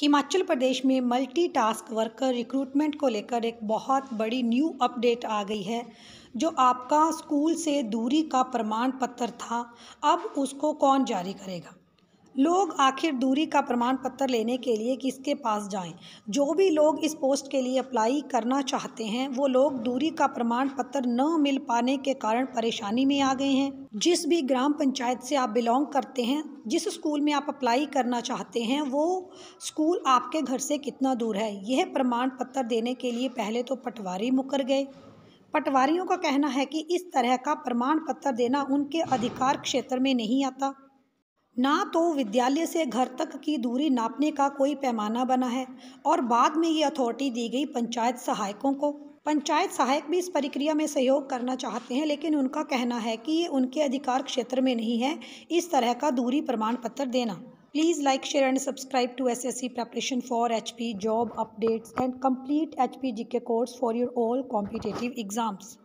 हिमाचल प्रदेश में multi task worker recruitment को लेकर एक बहुत बड़ी न्यू अपडेट आ गई है जो आपका स्कूल से दूरी का प्रमाण पत्र था अब उसको कौन जारी करेगा लोग आखिर दूरी का प्रमाण पत्र लेने के लिए किसके पास जाएं? जो भी लोग इस पोस्ट के लिए अप्लाई करना चाहते हैं वो लोग दूरी का प्रमाण पत्र न मिल पाने के कारण परेशानी में आ गए हैं जिस भी ग्राम पंचायत से आप बिलोंग करते हैं जिस स्कूल में आप अप्लाई करना चाहते हैं वो स्कूल आपके घर से कितना दूर है यह प्रमाण पत्र देने के लिए पहले तो पटवारी मुकर गए पटवारियों का कहना है कि इस तरह का प्रमाण पत्र देना उनके अधिकार क्षेत्र में नहीं आता ना तो विद्यालय से घर तक की दूरी नापने का कोई पैमाना बना है और बाद में ये अथॉरिटी दी गई पंचायत सहायकों को पंचायत सहायक भी इस प्रक्रिया में सहयोग करना चाहते हैं लेकिन उनका कहना है कि ये उनके अधिकार क्षेत्र में नहीं है इस तरह का दूरी प्रमाण पत्र देना please like share and subscribe to S S C preparation for H P job updates and complete H P G K course for your all competitive exams